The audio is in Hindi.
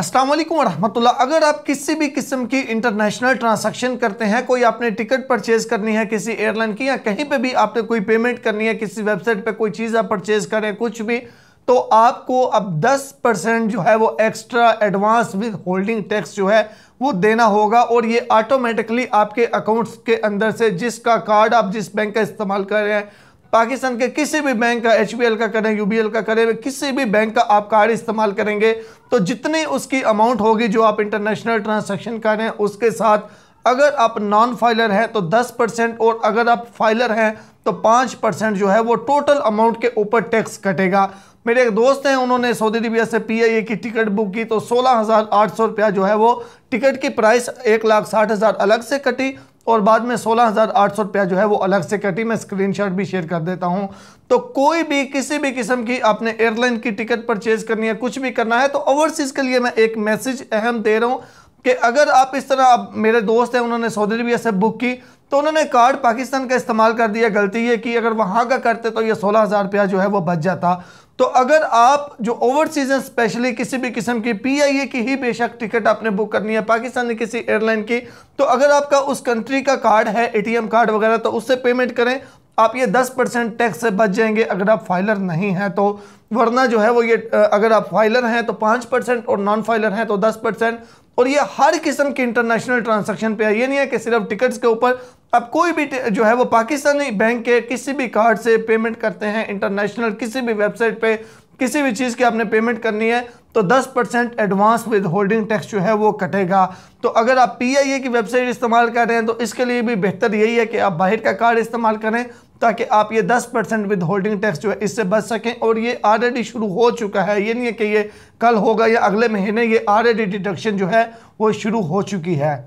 असलम वरहमतुल्ला अगर आप किसी भी किस्म की इंटरनेशनल ट्रांसैक्शन करते हैं कोई आपने टिकट परचेज़ करनी है किसी एयरलाइन की या कहीं पे भी आपने कोई पेमेंट करनी है किसी वेबसाइट पे कोई चीज़ आप परचेज़ करें कुछ भी तो आपको अब 10 परसेंट जो है वो extra advance withholding tax जो है वो देना होगा और ये ऑटोमेटिकली आपके अकाउंट्स के अंदर से जिसका कार्ड आप जिस बैंक का इस्तेमाल कर रहे हैं पाकिस्तान के किसी भी बैंक का एच का करें यू का करें किसी भी बैंक का आप कार्ड इस्तेमाल करेंगे तो जितनी उसकी अमाउंट होगी जो आप इंटरनेशनल ट्रांजेक्शन करें उसके साथ अगर आप नॉन फाइलर हैं तो 10 परसेंट और अगर आप फाइलर हैं तो 5 परसेंट जो है वो टोटल अमाउंट के ऊपर टैक्स कटेगा मेरे एक दोस्त हैं उन्होंने सऊदी अरबिया से पीआईए की टिकट बुक की तो सोलह हज़ार आठ सौ रुपया जो है वो टिकट की प्राइस एक लाख साठ हज़ार अलग से कटी और बाद में सोलह हज़ार आठ सौ रुपया जो है वो अलग से कटी मैं स्क्रीनशॉट भी शेयर कर देता हूं तो कोई भी किसी भी किस्म की आपने एयरलाइन की टिकट परचेज करनी है कुछ भी करना है तो ओवरसीज़ के लिए मैं एक मैसेज अहम दे रहा हूं कि अगर आप इस तरह आप मेरे दोस्त हैं उन्होंने सऊदी अरबिया से बुक की तो उन्होंने कार्ड पाकिस्तान का इस्तेमाल कर दिया गलती ये कि अगर वहाँ का करते तो ये सोलह हज़ार रुपया जो है वो बच जाता तो अगर आप जो ओवरसीज स्पेशली किसी भी किस्म की पी आई ए की ही बेशक टिकट आपने बुक करनी है पाकिस्तानी किसी एयरलाइन की तो अगर आपका उस कंट्री का कार्ड है ए टी एम कार्ड वगैरह तो उससे पेमेंट करें आप ये 10 परसेंट टैक्स से बच जाएंगे अगर आप फाइलर नहीं हैं तो वरना जो है वो ये अगर आप फाइलर हैं तो पाँच परसेंट और नॉन फाइलर हैं तो दस परसेंट और ये हर किस्म के इंटरनेशनल ट्रांजैक्शन पे है ये नहीं है कि सिर्फ टिकट्स के ऊपर आप कोई भी जो है वो पाकिस्तानी बैंक के किसी भी कार्ड से पेमेंट करते हैं इंटरनेशनल किसी भी वेबसाइट पर किसी भी चीज़ की आपने पेमेंट करनी है तो 10 percent advance withholding tax जो है वो कटेगा तो अगर आप पीआईए की वेबसाइट इस्तेमाल कर रहे हैं तो इसके लिए भी बेहतर यही है कि आप बाहर का कार्ड इस्तेमाल करें ताकि आप ये 10 परसेंट विद होल्डिंग टैक्स जो है इससे बच सकें और ये ऑलरेडी शुरू हो चुका है ये नहीं है कि ये कल होगा या अगले महीने ये ऑलरेडी डिडक्शन जो है वो शुरू हो चुकी है